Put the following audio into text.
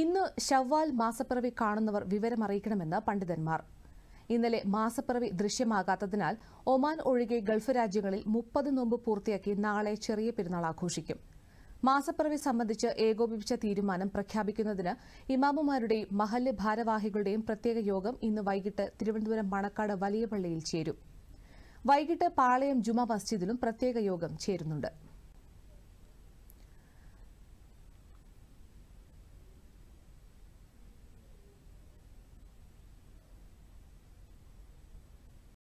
ഇന്ന് ഷവ്വാൽ മാസപ്പിറവി കാണുന്നവർ വിവരമറിയിക്കണമെന്ന് പണ്ഡിതന്മാർ ഇന്നലെ മാസപ്പിറവി ദൃശ്യമാകാത്തതിനാൽ ഒമാൻ ഒഴികെ ഗൾഫ് രാജ്യങ്ങളിൽ മുപ്പത് നോമ്പ് പൂർത്തിയാക്കി നാളെ ചെറിയ പെരുന്നാൾ ആഘോഷിക്കും മാസപ്പിറവി സംബന്ധിച്ച് ഏകോപിപ്പിച്ച തീരുമാനം പ്രഖ്യാപിക്കുന്നതിന് ഇമാമുമാരുടെയും മഹല്ല് ഭാരവാഹികളുടെയും പ്രത്യേക യോഗം ഇന്ന് വൈകിട്ട് തിരുവനന്തപുരം മണക്കാട് വലിയ പള്ളിയിൽ ചേരും വൈകിട്ട് പാളയം ജുമാ മസ്ജിദിലും പ്രത്യേക യോഗം ചേരുന്നുണ്ട്